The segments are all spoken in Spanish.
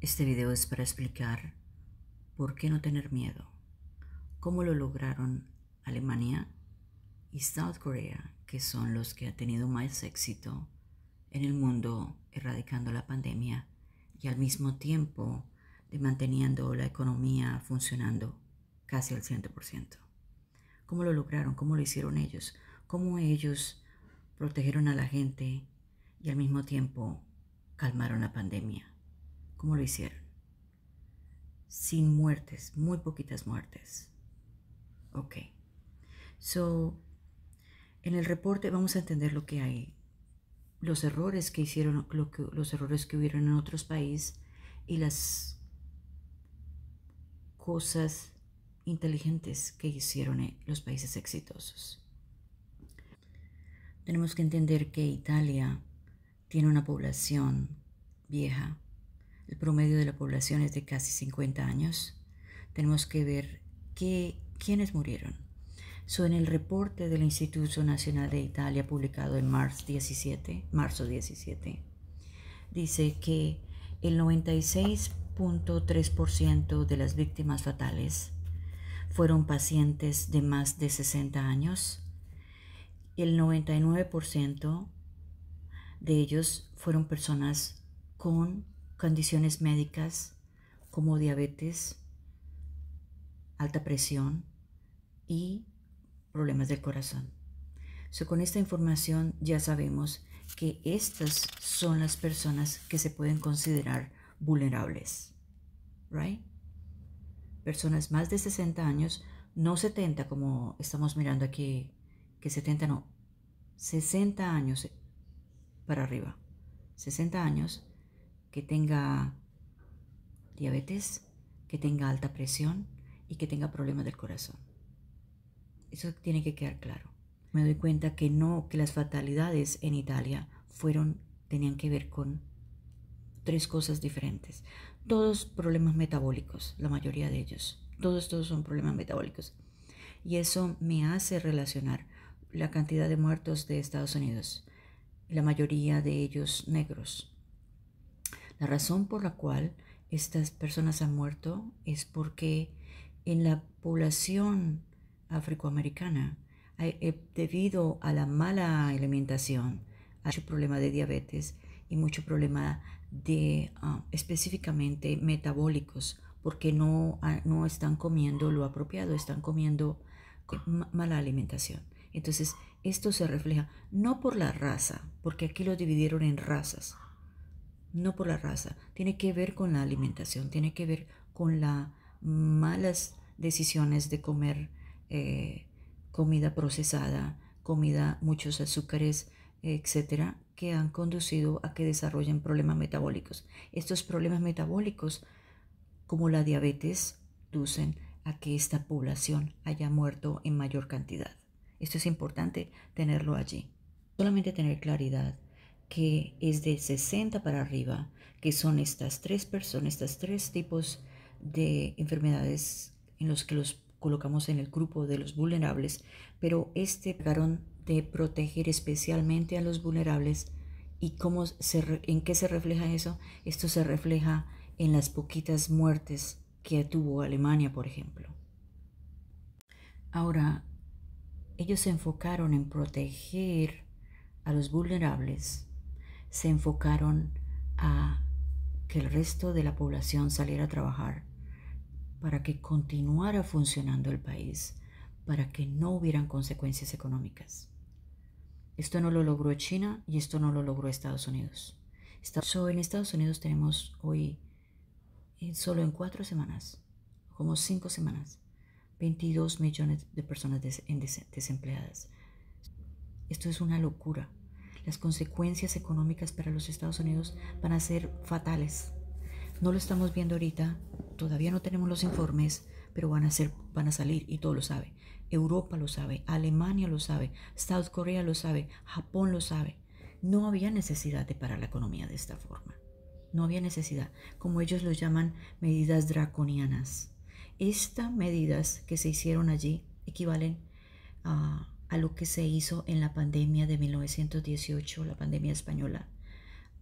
Este video es para explicar por qué no tener miedo, cómo lo lograron Alemania y South Korea, que son los que han tenido más éxito en el mundo erradicando la pandemia y al mismo tiempo manteniendo la economía funcionando casi al 100%. ¿Cómo lo lograron? ¿Cómo lo hicieron ellos? ¿Cómo ellos protegieron a la gente y al mismo tiempo calmaron la pandemia? como lo hicieron. Sin muertes, muy poquitas muertes. Ok. So, en el reporte vamos a entender lo que hay, los errores que hicieron, los errores que hubieron en otros países y las cosas inteligentes que hicieron eh, los países exitosos. Tenemos que entender que Italia tiene una población vieja el promedio de la población es de casi 50 años, tenemos que ver que, quiénes murieron. So, en el reporte del Instituto Nacional de Italia publicado en marzo 17, marzo 17 dice que el 96.3% de las víctimas fatales fueron pacientes de más de 60 años. El 99% de ellos fueron personas con condiciones médicas como diabetes, alta presión y problemas del corazón. con esta información ya sabemos que estas son las personas que se pueden considerar vulnerables. Right? Personas más de 60 años, no 70 como estamos mirando aquí, que 70 no, 60 años para arriba. 60 años que tenga diabetes, que tenga alta presión y que tenga problemas del corazón. Eso tiene que quedar claro. Me doy cuenta que no, que las fatalidades en Italia fueron, tenían que ver con tres cosas diferentes. Todos problemas metabólicos, la mayoría de ellos. Todos, todos son problemas metabólicos. Y eso me hace relacionar la cantidad de muertos de Estados Unidos, la mayoría de ellos negros, la razón por la cual estas personas han muerto es porque en la población afroamericana, eh, debido a la mala alimentación, hay mucho problema de diabetes y mucho problema de ah, específicamente metabólicos, porque no, ah, no están comiendo lo apropiado, están comiendo mala alimentación. Entonces, esto se refleja no por la raza, porque aquí lo dividieron en razas, no por la raza, tiene que ver con la alimentación, tiene que ver con las malas decisiones de comer eh, comida procesada, comida, muchos azúcares, etcétera, que han conducido a que desarrollen problemas metabólicos. Estos problemas metabólicos, como la diabetes, inducen a que esta población haya muerto en mayor cantidad. Esto es importante tenerlo allí. Solamente tener claridad que es de 60 para arriba, que son estas tres personas, estos tres tipos de enfermedades en los que los colocamos en el grupo de los vulnerables, pero este trataron de proteger especialmente a los vulnerables y cómo en qué se refleja eso, esto se refleja en las poquitas muertes que tuvo Alemania, por ejemplo. Ahora, ellos se enfocaron en proteger a los vulnerables se enfocaron a que el resto de la población saliera a trabajar para que continuara funcionando el país, para que no hubieran consecuencias económicas. Esto no lo logró China y esto no lo logró Estados Unidos. en Estados Unidos tenemos hoy, solo en cuatro semanas, como cinco semanas, 22 millones de personas desempleadas. Esto es una locura las consecuencias económicas para los Estados Unidos van a ser fatales. No lo estamos viendo ahorita, todavía no tenemos los informes, pero van a, ser, van a salir y todo lo sabe. Europa lo sabe, Alemania lo sabe, South Korea lo sabe, Japón lo sabe. No había necesidad de parar la economía de esta forma. No había necesidad, como ellos lo llaman medidas draconianas. Estas medidas que se hicieron allí equivalen a a lo que se hizo en la pandemia de 1918, la pandemia española,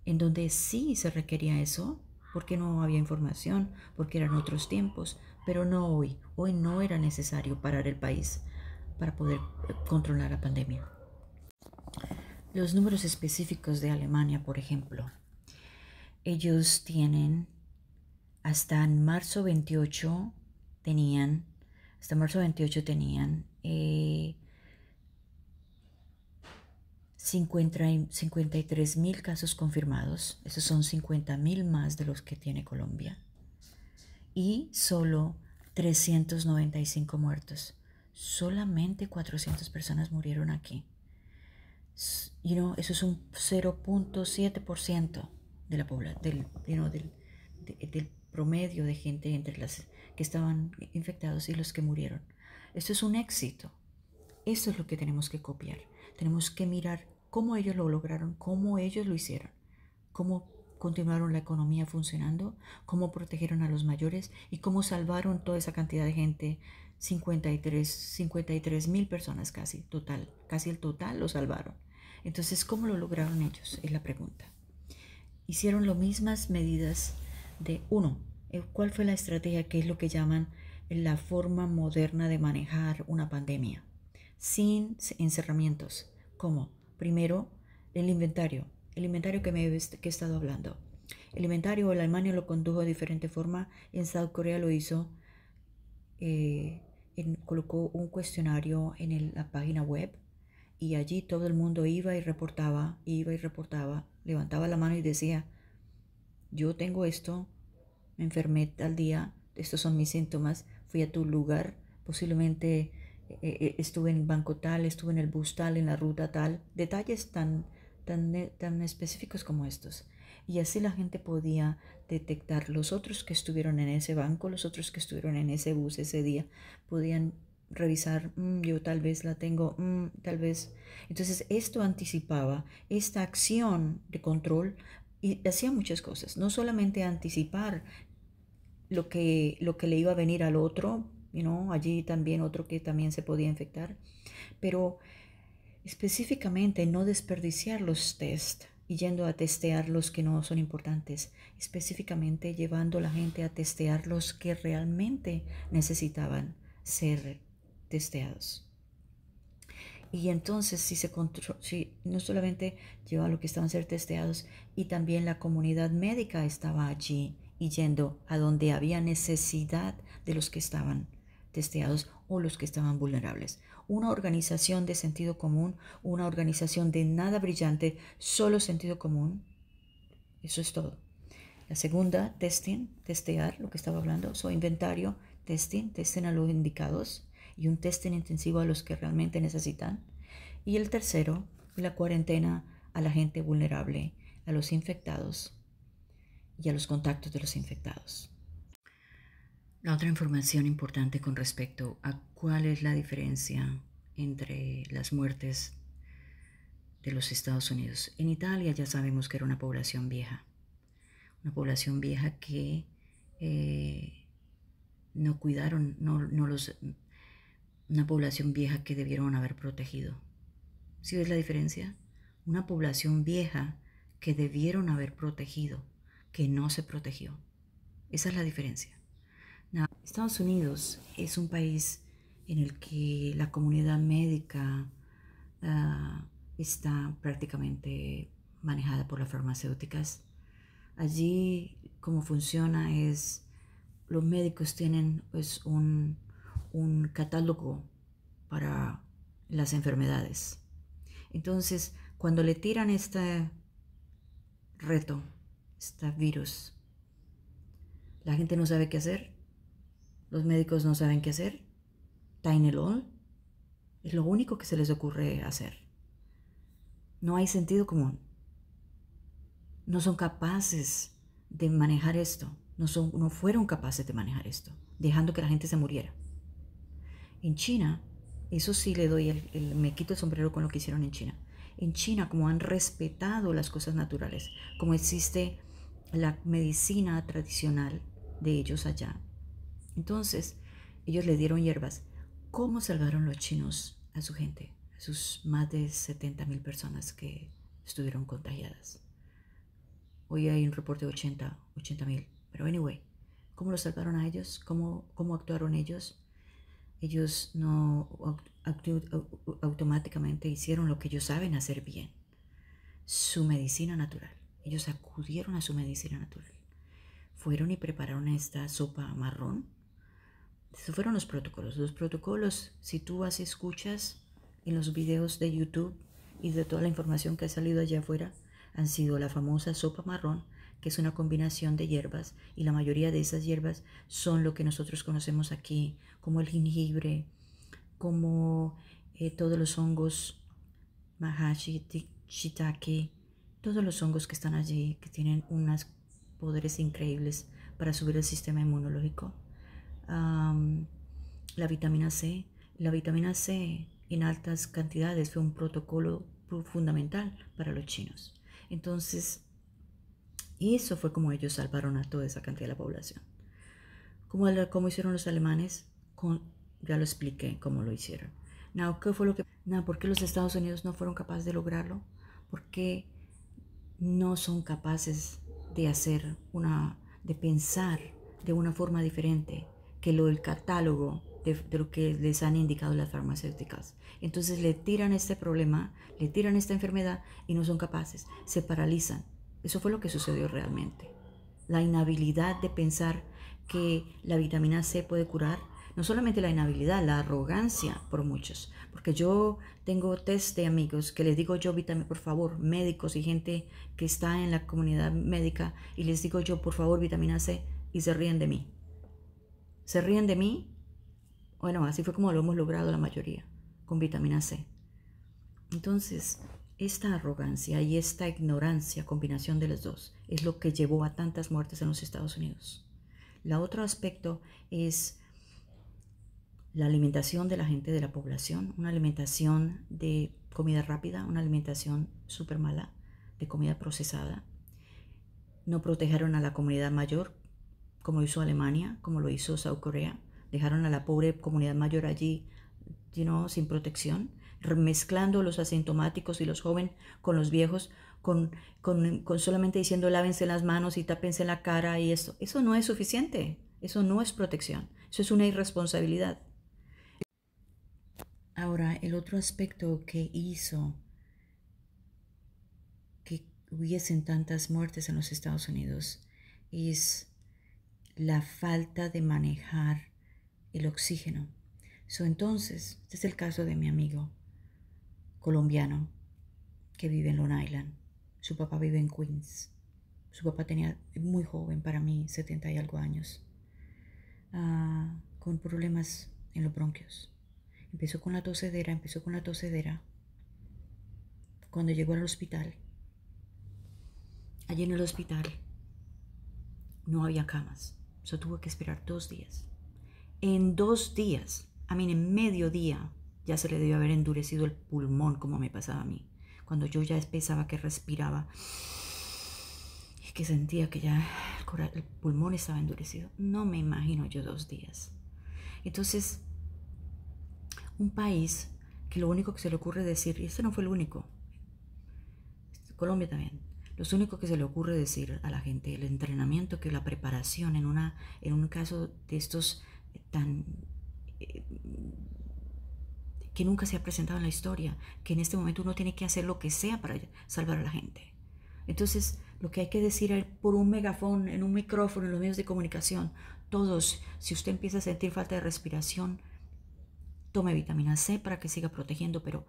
en donde sí se requería eso, porque no había información, porque eran otros tiempos, pero no hoy. Hoy no era necesario parar el país para poder eh, controlar la pandemia. Los números específicos de Alemania, por ejemplo, ellos tienen hasta en marzo 28 tenían, hasta marzo 28 tenían eh, 53 mil casos confirmados, esos son 50 mil más de los que tiene Colombia, y solo 395 muertos. Solamente 400 personas murieron aquí. Y know, eso es un 0.7% de la población, del, del, del promedio de gente entre las que estaban infectados y los que murieron. Esto es un éxito. Eso es lo que tenemos que copiar. Tenemos que mirar cómo ellos lo lograron, cómo ellos lo hicieron, cómo continuaron la economía funcionando, cómo protegieron a los mayores y cómo salvaron toda esa cantidad de gente, 53, 53 mil personas casi, total, casi el total lo salvaron. Entonces, ¿cómo lo lograron ellos? Es la pregunta. Hicieron las mismas medidas de, uno, eh, ¿cuál fue la estrategia que es lo que llaman la forma moderna de manejar una pandemia? Sin encerramientos. ¿Cómo? Primero, el inventario, el inventario que, me he, que he estado hablando. El inventario el Alemania lo condujo de diferente forma, en South Korea lo hizo, eh, colocó un cuestionario en la página web y allí todo el mundo iba y reportaba, iba y reportaba, levantaba la mano y decía, yo tengo esto, me enfermé tal día, estos son mis síntomas, fui a tu lugar, posiblemente eh, eh, estuve en el banco tal, estuve en el bus tal, en la ruta tal, detalles tan, tan, eh, tan específicos como estos. Y así la gente podía detectar los otros que estuvieron en ese banco, los otros que estuvieron en ese bus ese día, podían revisar, mm, yo tal vez la tengo, mm, tal vez. Entonces esto anticipaba, esta acción de control y hacía muchas cosas, no solamente anticipar lo que, lo que le iba a venir al otro allí también otro que también se podía infectar. Pero específicamente no desperdiciar los test y yendo a testear los que no son importantes, específicamente llevando a la gente a testear los que realmente necesitaban ser testeados. Y entonces si se si no solamente lleva a los que estaban ser testeados, y también la comunidad médica estaba allí y yendo a donde había necesidad de los que estaban testeados o los que estaban vulnerables. Una organización de sentido común, una organización de nada brillante, solo sentido común. Eso es todo. La segunda, testing, testear, lo que estaba hablando, su inventario, testing, testen a los indicados y un testing intensivo a los que realmente necesitan. Y el tercero, la cuarentena a la gente vulnerable, a los infectados y a los contactos de los infectados. La otra información importante con respecto a cuál es la diferencia entre las muertes de los Estados Unidos. En Italia ya sabemos que era una población vieja, una población vieja que eh, no cuidaron, no, los, una población vieja que debieron haber protegido. ¿Sí ves la diferencia? Una población vieja que debieron haber protegido, que no se protegió. Esa es la diferencia. Ah, Estados Unidos es un país en el que la comunidad médica ah, está prácticamente manejada por las farmacéuticas. Allí, como funciona es, los médicos tienen pues, un, un catálogo para las enfermedades. Entonces, cuando le tiran este reto, este virus, la gente no sabe qué hacer los médicos no saben qué hacer. Tainelol es lo único que se les ocurre hacer. No hay sentido común. No son capaces de manejar esto. No, son, no fueron capaces de manejar esto, dejando que la gente se muriera. En China, eso sí le doy el, el, me quito el sombrero con lo que hicieron en China. En China, como han respetado las cosas naturales, como existe la medicina tradicional de ellos allá, entonces, ellos le dieron hierbas. ¿Cómo salvaron los chinos a su gente? A sus más de 70 mil personas que estuvieron contagiadas. Hoy hay un reporte de 80, 80 mil. Pero anyway, ¿cómo lo salvaron a ellos? ¿Cómo, cómo actuaron ellos? Ellos no automáticamente hicieron lo que ellos saben hacer bien. Su medicina natural. Ellos acudieron a su medicina natural. Fueron y prepararon esta sopa marrón esos fueron los protocolos. Los protocolos, si tú y escuchas en los videos de YouTube y de toda la información que ha salido allá afuera, han sido la famosa sopa marrón, que es una combinación de hierbas, y la mayoría de esas hierbas son lo que nosotros conocemos aquí, como el jengibre, como eh, todos los hongos, mahashi, shiitake, todos los hongos que están allí, que tienen unos poderes increíbles para subir el sistema inmunológico la vitamina C. La vitamina C en altas cantidades fue un protocolo fundamental para los chinos. Entonces, eso fue como ellos salvaron a toda esa cantidad de la población. Como, como hicieron los alemanes, ya lo expliqué cómo lo hicieron. Now, ¿qué fue lo que, ¿Por qué los Estados Unidos no fueron capaces de lograrlo? Porque no son capaces de hacer una, de pensar de una forma diferente que lo del catálogo de, lo que les han indicado las farmacéuticas. Entonces le tiran este problema, le tiran esta enfermedad y no son capaces, se paralizan. Eso fue lo que sucedió realmente. La inhabilidad de pensar que la vitamina C puede curar, no solamente la inhabilidad, la arrogancia por muchos. Porque yo tengo test de amigos que les digo yo vitamina, por favor, médicos y gente que está en la comunidad médica y les digo yo, por favor, vitamina C y se ríen de mí ¿Se ríen de mí? Bueno, así fue como lo hemos logrado la mayoría, con vitamina C. Entonces, esta arrogancia y esta ignorancia, combinación de las dos, es lo que llevó a tantas muertes en los Estados Unidos. La otro aspecto es la alimentación de la gente de la población, una alimentación de comida rápida, una alimentación súper mala, de comida procesada. No protegeron a la comunidad mayor como hizo Alemania, como lo hizo South Korea. Dejaron a la pobre comunidad mayor allí, sin protección, mezclando los asintomáticos y los jóvenes con los viejos, con, con, solamente diciendo lávense las manos y tápense la cara y eso. Eso no es suficiente, eso no es protección, eso es una irresponsabilidad. Ahora, el otro aspecto que hizo que hubiesen tantas muertes en los Estados Unidos es la falta de manejar el oxígeno. So, entonces, este es el caso de mi amigo colombiano que vive en Long Island. Su papá vive en Queens. Su papá tenía eh, muy joven para mí, 70 y algo años, ah, con problemas en los bronquios. Empezó con la tosedera, empezó con la tosedera. Cuando llegó al hospital, allí en el hospital no había camas yo tuve que esperar dos días. En dos días, a mí en medio día ya se le debió haber endurecido el pulmón como me pasaba a mí. Cuando yo ya pensaba que respiraba y que sentía que ya el, pulmón estaba endurecido. No me imagino yo dos días. Entonces, un país que lo único que se le ocurre decir, y este no fue el único, Colombia también, lo único que se le ocurre decir a la gente el entrenamiento, que la preparación en, una, en un caso de estos eh, tan... Eh, que nunca se ha presentado en la historia, que en este momento uno tiene que hacer lo que sea para salvar a la gente. Entonces, lo que hay que decir por un megafón, en un micrófono, en los medios de comunicación, todos, si usted empieza a sentir falta de respiración, tome vitamina C para que siga protegiendo, pero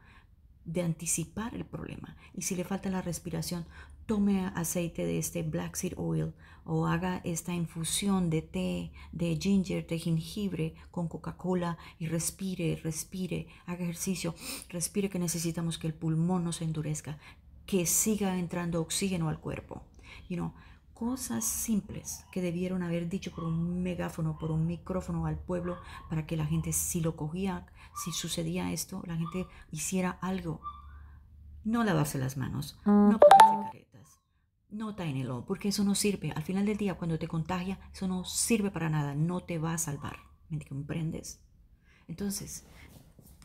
de anticipar el problema. Y si le falta la respiración, tome aceite de este black seed oil o haga esta infusión de té, de ginger, de jengibre con Coca-Cola y respire, respire, haga ejercicio, respire que necesitamos que el pulmón no se endurezca, que siga entrando oxígeno al cuerpo. You know, cosas simples que debieron haber dicho por un megáfono, por un micrófono al pueblo, para que la gente, si lo cogía, si sucedía esto, la gente hiciera algo. No lavarse las manos, no ah. ponerse caretas, no tainelo, porque eso no sirve. Al final del día, cuando te contagia, eso no sirve para nada, no te va a salvar. ¿Me comprendes? Entonces,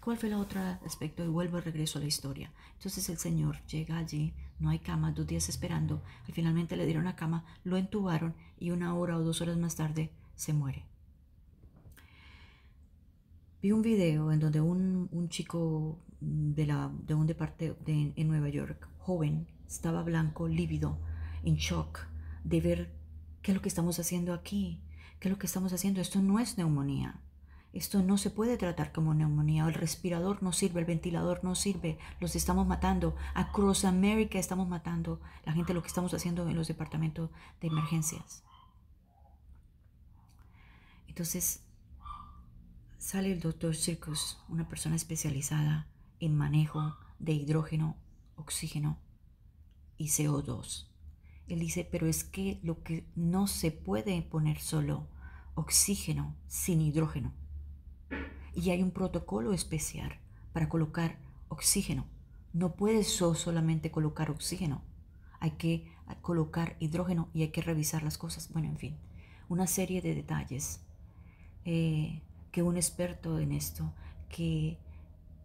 ¿Cuál fue el otro aspecto? Y vuelvo al regreso a la historia. Entonces el señor llega allí, no hay cama, dos días esperando. y finalmente le dieron la cama, lo entubaron y una hora o dos horas más tarde se muere. Vi un video en donde un, chico de, la, de un departamento en Nueva York, joven, estaba blanco, lívido, en shock de ver qué es lo que estamos haciendo aquí, qué es lo que estamos haciendo. Esto no es neumonía, esto no se puede tratar como neumonía. El respirador no sirve, el ventilador no sirve. Los estamos matando. Across America estamos matando la gente, lo que estamos haciendo en los departamentos de emergencias. Entonces, sale el doctor Circus, una persona especializada en manejo de hidrógeno, oxígeno y CO2. Él dice, pero es que lo que no se puede poner solo oxígeno sin hidrógeno y hay un protocolo especial para colocar oxígeno. No puedes solamente colocar oxígeno. Hay que ah, colocar hidrógeno y hay que revisar las cosas. Bueno, en fin, una serie de detalles eh, que un experto en esto, que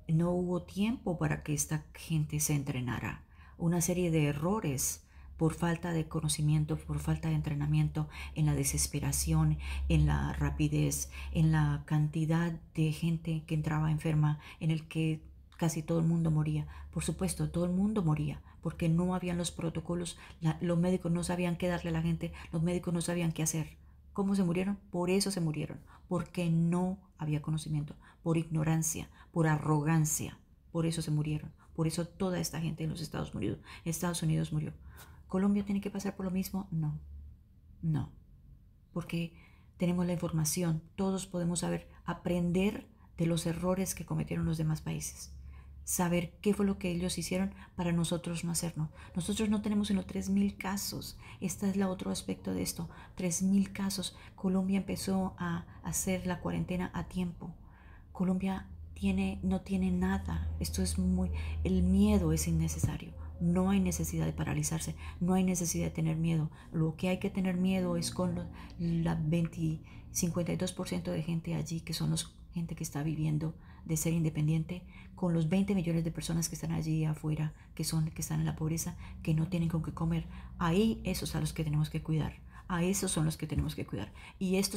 no hubo tiempo para que esta gente se entrenara. Una serie de errores por falta de conocimiento, por falta de entrenamiento, en la desesperación, en la rapidez, en la cantidad de gente que entraba enferma, en el que casi todo el mundo moría. Por supuesto, todo el mundo moría porque no habían los protocolos, los médicos no sabían qué darle a la gente, los médicos no sabían qué hacer. ¿Cómo se murieron? Por eso se murieron, porque no había conocimiento, por ignorancia, por arrogancia. Por eso se murieron, por eso toda esta gente en los Estados Unidos, Estados Unidos murió. ¿Colombia tiene que pasar por lo mismo? No, no, porque tenemos la información, todos podemos saber, aprender de los errores que cometieron los demás países, saber qué fue lo que ellos hicieron para nosotros no hacerlo. Nosotros no tenemos sino 3.000 casos, este es el otro aspecto de esto, 3.000 casos. Colombia empezó a hacer la cuarentena a tiempo, Colombia tiene, no tiene nada, esto es muy, el miedo es innecesario. No hay necesidad de paralizarse, no hay necesidad de tener miedo. Lo que hay que tener miedo es con la 52% de gente allí, que son los gente que está viviendo de ser independiente, con los 20 millones de personas que están allí afuera, que son que están en la pobreza, que no tienen con qué comer. Ahí esos a los que tenemos que cuidar. A esos son los que tenemos que cuidar. Y esto